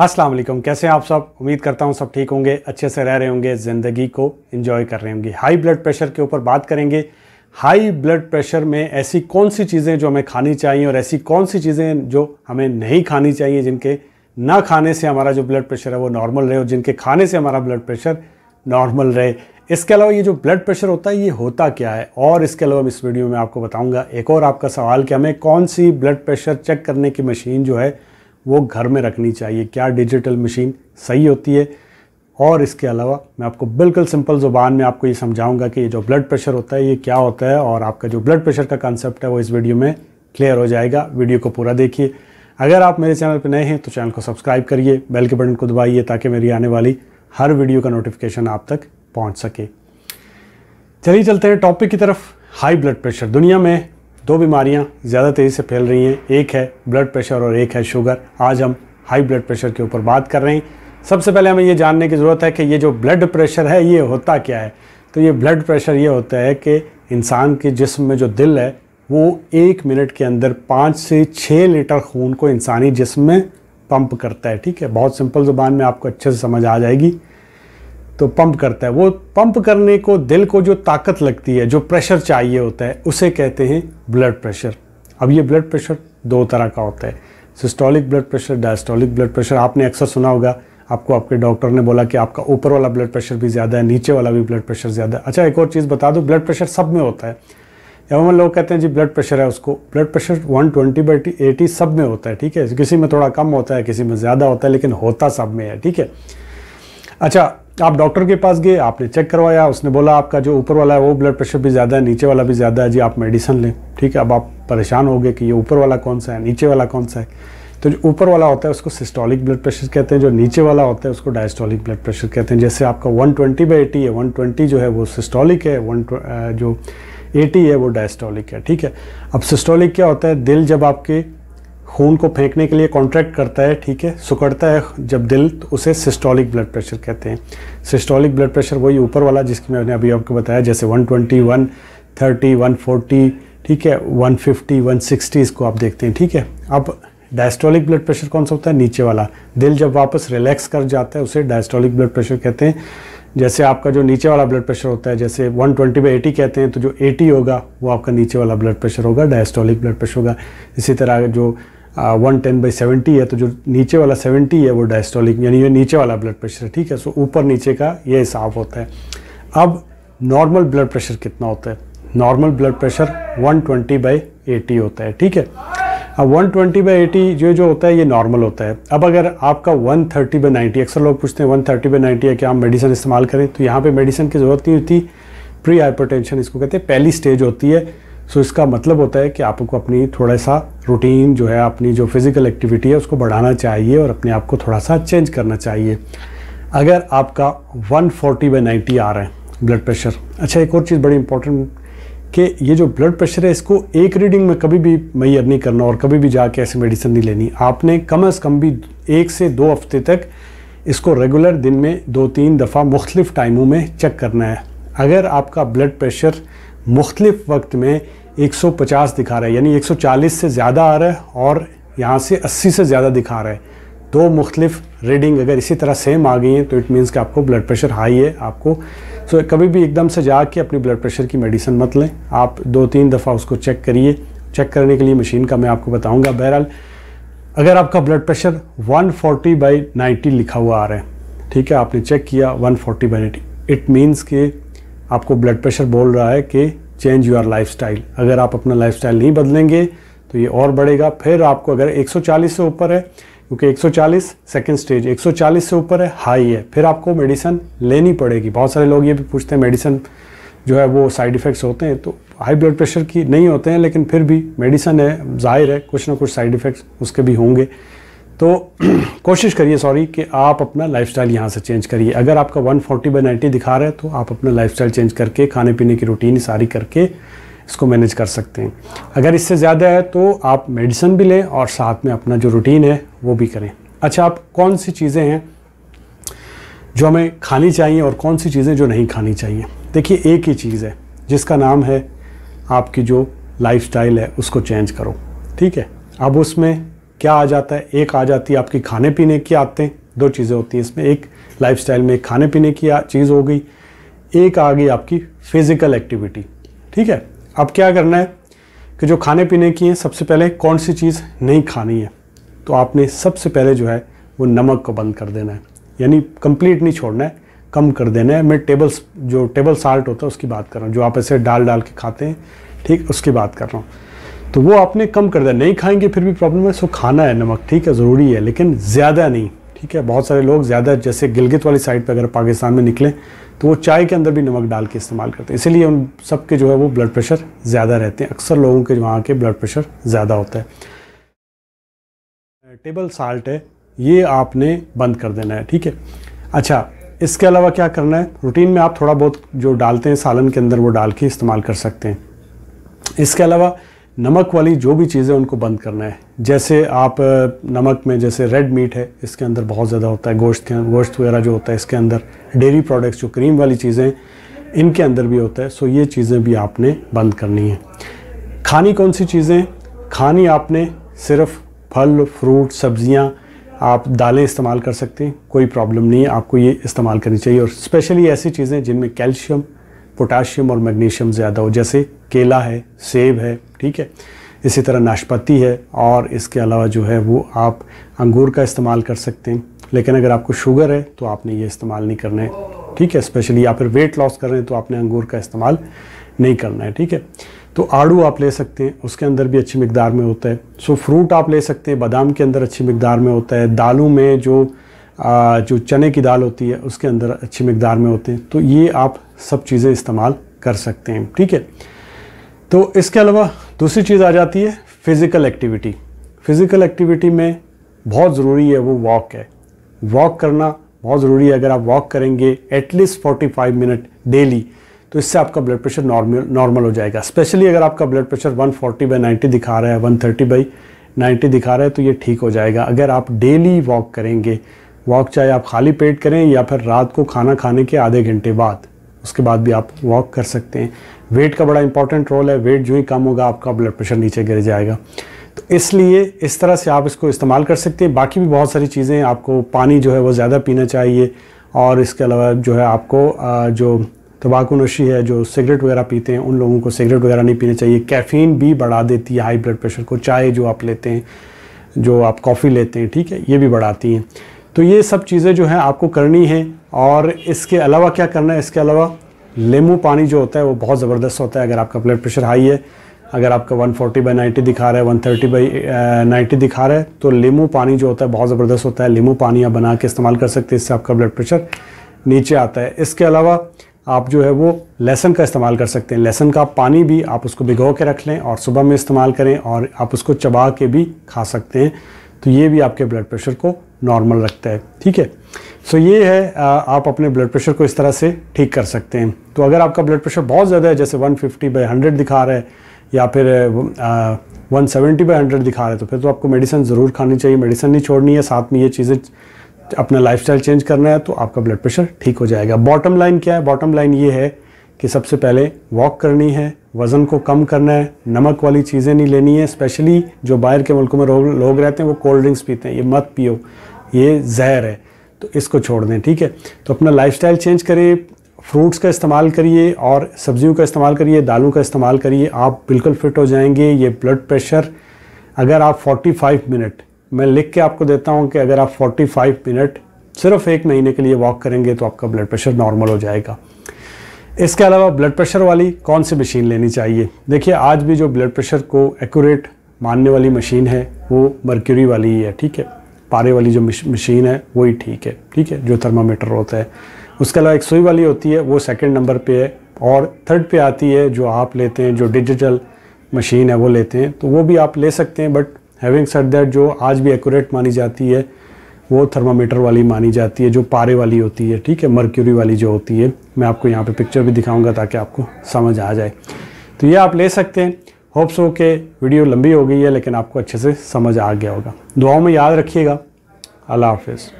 अस्सलाम वालेकुम कैसे हैं आप सब उम्मीद करता हूँ सब ठीक होंगे अच्छे से रह रहे होंगे ज़िंदगी को इन्जॉय कर रहे होंगे हाई ब्लड प्रेशर के ऊपर बात करेंगे हाई ब्लड प्रेशर में ऐसी कौन सी चीज़ें जो हमें खानी चाहिए और ऐसी कौन सी चीज़ें जो हमें नहीं खानी चाहिए जिनके ना खाने से हमारा जो ब्लड प्रेशर है वो नॉर्मल रहे और जिनके खाने से हमारा ब्लड प्रेशर नॉर्मल रहे इसके अलावा ये जो ब्लड प्रेशर होता है ये होता क्या है और इसके अलावा इस वीडियो में आपको बताऊंगा एक और आपका सवाल कि हमें कौन सी ब्लड प्रेशर चेक करने की मशीन जो है वो घर में रखनी चाहिए क्या डिजिटल मशीन सही होती है और इसके अलावा मैं आपको बिल्कुल सिंपल ज़ुबान में आपको ये समझाऊंगा कि ये जो ब्लड प्रेशर होता है ये क्या होता है और आपका जो ब्लड प्रेशर का कॉन्सेप्ट है वो इस वीडियो में क्लियर हो जाएगा वीडियो को पूरा देखिए अगर आप मेरे चैनल पर नए हैं तो चैनल को सब्सक्राइब करिए बेल के बटन को दबाइए ताकि मेरी आने वाली हर वीडियो का नोटिफिकेशन आप तक पहुँच सके चलिए चलते हैं टॉपिक की तरफ हाई ब्लड प्रेशर दुनिया में दो बीमारियां ज़्यादा तेज़ी से फैल रही हैं एक है ब्लड प्रेशर और एक है शुगर आज हम हाई ब्लड प्रेशर के ऊपर बात कर रहे हैं सबसे पहले हमें ये जानने की ज़रूरत है कि ये जो ब्लड प्रेशर है ये होता क्या है तो ये ब्लड प्रेशर ये होता है कि इंसान के जिस्म में जो दिल है वो एक मिनट के अंदर पाँच से छः लीटर खून को इंसानी जिसम में पंप करता है ठीक है बहुत सिंपल ज़ुबान में आपको अच्छे से समझ आ जाएगी तो पंप करता है वो पंप करने को दिल को जो ताकत लगती है जो प्रेशर चाहिए होता है उसे कहते हैं ब्लड प्रेशर अब ये ब्लड प्रेशर दो तरह का होता है systolic blood pressure diastolic blood pressure आपने अक्सर सुना होगा आपको आपके डॉक्टर ने बोला कि आपका ऊपर वाला ब्लड प्रेशर भी ज़्यादा है नीचे वाला भी ब्लड प्रेशर ज़्यादा है अच्छा एक और चीज़ बता दूँ ब्लड प्रेशर सब में होता है एवं लोग कहते हैं जी ब्लड प्रेशर है उसको blood pressure 120 twenty by eighty सब में होता है ठीक है किसी में थोड़ा कम होता है किसी में ज़्यादा होता है लेकिन होता सब में है ठीक है अच्छा आप डॉक्टर के पास गए आपने चेक करवाया उसने बोला आपका जो ऊपर वाला है वो ब्लड प्रेशर भी ज़्यादा है नीचे वाला भी ज़्यादा है जी आप मेडिसिन लें ठीक है अब आप परेशान हो गए कि ये ऊपर वाला कौन सा है नीचे वाला कौन सा है तो जो ऊपर वाला होता है उसको सिस्टोलिक ब्लड प्रेशर कहते हैं जो नीचे वाला होता है उसको डायस्टोलिक ब्लड प्रेशर कहते हैं जैसे आपका 120 ट्वेंटी बाई एटी है 120 जो है वो सिस्टोलिक है वन जो 80 है वो डायस्टोलिक है ठीक है अब सिस्टोलिक क्या होता है दिल जब आपके खून को फेंकने के लिए कॉन्ट्रैक्ट करता है ठीक है सुकड़ता है जब दिल तो उसे सिस्टोलिक ब्लड प्रेशर कहते हैं सिस्टोलिक ब्लड प्रेशर वही ऊपर वाला जिसकी मैंने अभी आपको बताया जैसे थर्टी वन 140 ठीक है 150, 160 इसको आप देखते हैं ठीक है अब डायस्टोलिक ब्लड प्रेशर कौन सा होता है नीचे वाला दिल जब वापस रिलैक्स कर जाता है उसे डायस्टोलिक ब्लड प्रेशर कहते हैं जैसे आपका जो नीचे वाला ब्लड प्रेशर होता है जैसे 120 ट्वेंटी बाई एटी कहते हैं तो जो 80 होगा वो आपका नीचे वाला ब्लड प्रेशर होगा डायस्टोलिक ब्लड प्रेशर होगा इसी तरह जो वन टेन बाई सेवेंटी है तो जो नीचे वाला सेवेंटी है वो डायस्टोलिक यानी ये नीचे वाला ब्लड प्रेशर है ठीक है सो ऊपर नीचे का ये हिसाब होता है अब नॉर्मल ब्लड प्रेशर कितना होता है normal blood pressure 120 twenty by eighty होता है ठीक है अब 120 ट्वेंटी बाई एटी जो जो होता है ये नॉर्मल होता है अब अगर आपका 130 थर्टी बाई नाइन्टी अक्सर लोग पूछते हैं 130 थर्टी बाई नाइन्टी है कि आप मेडिसिन इस्तेमाल करें तो यहाँ पे मेडिसिन की ज़रूरत नहीं होती प्री हाइपरटेंशन इसको कहते हैं पहली स्टेज होती है सो so, इसका मतलब होता है कि आपको अपनी थोड़ा सा रूटीन जो है अपनी जो फिज़िकल एक्टिविटी है उसको बढ़ाना चाहिए और अपने आप को थोड़ा सा चेंज करना चाहिए अगर आपका 140 फोर्टी बाई नाइन्टी आ रहा है ब्लड प्रेशर अच्छा एक और चीज़ बड़ी इंपॉर्टेंट कि ये जो ब्लड प्रेशर है इसको एक रीडिंग में कभी भी मैयर नहीं करना और कभी भी जाके ऐसी मेडिसिन नहीं लेनी आपने कम अज़ कम भी एक से दो हफ्ते तक इसको रेगुलर दिन में दो तीन दफ़ा मुख्तलिफ़ टाइमों में चेक करना है अगर आपका ब्लड प्रेशर मुख्तलिफ़ वक्त में 150 दिखा रहा है यानी 140 से ज़्यादा आ रहा है और यहाँ से 80 से ज़्यादा दिखा रहा है दो मुख्तलिफ रीडिंग अगर इसी तरह सेम आ गई हैं तो इट मीन्स कि आपको ब्लड प्रेशर हाई है आपको सो so, कभी भी एकदम से जाके अपनी ब्लड प्रेशर की मेडिसिन मत लें आप दो तीन दफ़ा उसको चेक करिए चेक करने के लिए मशीन का मैं आपको बताऊँगा बहरहाल अगर आपका blood pressure 140 forty by ninety लिखा हुआ आ रहा है ठीक है आपने चेक किया 140 forty by ninety it means कि आपको ब्लड प्रेशर बोल रहा है कि चेंज योर स्टाइल अगर आप अपना स्टाइल नहीं बदलेंगे तो ये और बढ़ेगा फिर आपको अगर 140 से ऊपर है क्योंकि 140 सेकंड स्टेज 140 से ऊपर है हाई है फिर आपको मेडिसन लेनी पड़ेगी बहुत सारे लोग ये भी पूछते हैं मेडिसन जो है वो साइड इफ़ेक्ट्स होते हैं तो हाई ब्लड प्रेशर की नहीं होते हैं लेकिन फिर भी मेडिसन है जाहिर है कुछ ना कुछ साइड इफ़ेक्ट्स उसके भी होंगे तो कोशिश करिए सॉरी कि आप अपना लाइफस्टाइल यहाँ से चेंज करिए अगर आपका 140 फोर्टी बाई नाइन्टी दिखा रहा है तो आप अपना लाइफस्टाइल चेंज करके खाने पीने की रूटीन सारी करके इसको मैनेज कर सकते हैं अगर इससे ज़्यादा है तो आप मेडिसिन भी लें और साथ में अपना जो रूटीन है वो भी करें अच्छा आप कौन सी चीज़ें हैं जो हमें खानी चाहिए और कौन सी चीज़ें जो नहीं खानी चाहिए देखिए एक ही चीज़ है जिसका नाम है आपकी जो लाइफ है उसको चेंज करो ठीक है अब उसमें क्या आ जाता है एक आ जाती है आपकी खाने पीने की आदतें दो चीज़ें होती हैं इसमें एक लाइफ में खाने पीने की चीज़ हो गई एक आ गई आपकी फिज़िकल एक्टिविटी ठीक है अब क्या करना है कि जो खाने पीने की है सबसे पहले कौन सी चीज़ नहीं खानी है तो आपने सबसे पहले जो है वो नमक को बंद कर देना है यानी कंप्लीट नहीं छोड़ना है कम कर देना है मैं टेबल्स जो टेबल साल्ट होता है उसकी बात कर रहा हूँ जो आप ऐसे डाल डाल के खाते हैं ठीक उसकी बात कर रहा हूँ तो वो आपने कम कर दिया नहीं खाएंगे फिर भी प्रॉब्लम है सो खाना है नमक ठीक है ज़रूरी है लेकिन ज़्यादा नहीं ठीक है बहुत सारे लोग ज़्यादा जैसे गिलगित वाली साइड पर अगर पाकिस्तान में निकलें तो वो चाय के अंदर भी नमक डाल के इस्तेमाल करते हैं इसीलिए उन सब के जो है वो ब्लड प्रेशर ज़्यादा रहते हैं अक्सर लोगों के वहाँ के ब्लड प्रेशर ज़्यादा होता है टेबल साल्ट है ये आपने बंद कर देना है ठीक है अच्छा इसके अलावा क्या करना है रूटीन में आप थोड़ा बहुत जो डालते हैं सालन के अंदर वो डाल के इस्तेमाल कर सकते हैं इसके अलावा नमक वाली जो भी चीज़ें उनको बंद करना है जैसे आप नमक में जैसे रेड मीट है इसके अंदर बहुत ज़्यादा होता है गोश्त के गोश्त वगैरह जो होता है इसके अंदर डेयरी प्रोडक्ट्स जो क्रीम वाली चीज़ें इनके अंदर भी होता है सो ये चीज़ें भी आपने बंद करनी है खानी कौन सी चीज़ें खानी आपने सिर्फ फल फ्रूट सब्जियाँ आप दालें इस्तेमाल कर सकते हैं कोई प्रॉब्लम नहीं है आपको ये इस्तेमाल करनी चाहिए और स्पेशली ऐसी चीज़ें जिनमें कैल्शियम पोटाशियम और मैग्नीशियम ज़्यादा हो जैसे केला है सेब है ठीक है इसी तरह नाशपाती है और इसके अलावा जो है वो आप अंगूर का इस्तेमाल कर सकते हैं लेकिन अगर आपको शुगर है तो आपने ये इस्तेमाल नहीं करना है ठीक है स्पेशली या फिर वेट लॉस कर रहे हैं तो आपने अंगूर का इस्तेमाल नहीं करना है ठीक है तो आड़ू आप ले सकते हैं उसके अंदर भी अच्छी मकदार में होता है सो फ्रूट आप ले सकते हैं बादाम के अंदर अच्छी मकदार में होता है दालों में जो जो चने की दाल होती है उसके अंदर अच्छी मकदार में होते हैं तो ये आप सब चीज़ें इस्तेमाल कर सकते हैं ठीक है तो इसके अलावा दूसरी चीज़ आ जाती है फ़िज़िकल एक्टिविटी फ़िज़िकल एक्टिविटी में बहुत ज़रूरी है वो वॉक है वॉक करना बहुत ज़रूरी है अगर आप वॉक करेंगे एटलीस्ट 45 मिनट डेली तो इससे आपका ब्लड प्रेशर नॉर्मल नॉर्मल हो जाएगा स्पेशली अगर आपका blood pressure 140 forty by ninety दिखा रहा है 130 थर्टी बाई नाइन्टी दिखा रहा है तो ये ठीक हो जाएगा अगर आप डेली वॉक करेंगे वॉक चाहे आप खाली पेट करें या फिर रात को खाना खाने के आधे घंटे बाद उसके बाद भी आप वॉक कर सकते हैं वेट का बड़ा इंपॉर्टेंट रोल है वेट जो ही कम होगा आपका ब्लड प्रेशर नीचे गिर जाएगा तो इसलिए इस तरह से आप इसको इस्तेमाल कर सकते हैं बाकी भी बहुत सारी चीज़ें आपको पानी जो है वो ज़्यादा पीना चाहिए और इसके अलावा जो है आपको जो तंबाकू नशी है जो सिगरेट वगैरह पीते हैं उन लोगों को सिगरेट वगैरह नहीं पीना चाहिए कैफ़ीन भी बढ़ा देती है हाई ब्लड प्रेशर को चाय जो आप लेते हैं जो आप कॉफ़ी लेते हैं ठीक है ये भी बढ़ाती हैं तो ये सब चीज़ें जो हैं आपको करनी है और इसके अलावा क्या करना है इसके अलावा लेमू पानी जो होता है वो बहुत ज़बरदस्त होता है अगर आपका ब्लड प्रेशर हाई है अगर आपका 140 फोर्टी बाई नाइन्टी दिखा रहा है 130 थर्टी बाई नाइन्टी दिखा रहा है तो लेमू पानी जो होता है बहुत ज़बरदस्त होता है लेमू पानी आप बना के इस्तेमाल कर सकते हैं इससे आपका ब्लड प्रेशर नीचे आता है इसके अलावा आप जो है वो लहसन का इस्तेमाल कर सकते हैं लहसन का पानी भी आप उसको भिगो के रख लें और सुबह में इस्तेमाल करें और आप उसको चबा के भी खा सकते हैं तो ये भी आपके ब्लड प्रेशर को नॉर्मल रखता है ठीक है सो ये है आप अपने ब्लड प्रेशर को इस तरह से ठीक कर सकते हैं तो अगर आपका ब्लड प्रेशर बहुत ज़्यादा है जैसे 150 फिफ्टी बाई हंड्रेड दिखा रहा है या फिर वन सेवेंटी बाई हंड्रेड दिखा रहे तो फिर तो आपको मेडिसिन ज़रूर खानी चाहिए मेडिसिन नहीं छोड़नी है साथ में ये चीज़ें अपना लाइफ चेंज करना है तो आपका ब्लड प्रेशर ठीक हो जाएगा बॉटम लाइन क्या है बॉटम लाइन ये है कि सबसे पहले वॉक करनी है वज़न को कम करना है नमक वाली चीज़ें नहीं लेनी है स्पेशली जो बाहर के मुल्कों में लोग रहते हैं वो कोल्ड ड्रिंक्स पीते हैं ये मत पियो ये जहर है तो इसको छोड़ दें ठीक है तो अपना लाइफस्टाइल चेंज करें फ्रूट्स का इस्तेमाल करिए और सब्जियों का इस्तेमाल करिए दालों का इस्तेमाल करिए आप बिल्कुल फिट हो जाएंगे ये ब्लड प्रेशर अगर आप 45 मिनट मैं लिख के आपको देता हूँ कि अगर आप 45 मिनट सिर्फ एक महीने के लिए वॉक करेंगे तो आपका ब्लड प्रेशर नॉर्मल हो जाएगा इसके अलावा ब्लड प्रेशर वाली कौन सी मशीन लेनी चाहिए देखिए आज भी जो ब्लड प्रेशर को एक्यूरेट मानने वाली मशीन है वो मर्क्यूरी वाली ही है ठीक है पारे वाली जो मशीन है वही ठीक है ठीक है जो थर्मामीटर होता है उसके अलावा एक सुई वाली होती है वो सेकेंड नंबर पर है और थर्ड पे आती है जो आप लेते हैं जो डिजिटल मशीन है वो लेते हैं तो वो भी आप ले सकते हैं बट हैविंग सेट दैट जो आज भी एक्यूरेट मानी जाती है वो थर्मामीटर वाली मानी जाती है जो पारे वाली होती है ठीक है मर्क्यूरी वाली जो होती है मैं आपको यहाँ पे पिक्चर भी दिखाऊंगा ताकि आपको समझ आ जाए तो ये आप ले सकते हैं होप्स हो के वीडियो लंबी हो गई है लेकिन आपको अच्छे से समझ आ गया होगा दुआओं में याद रखिएगा अल्लाह हाफिज़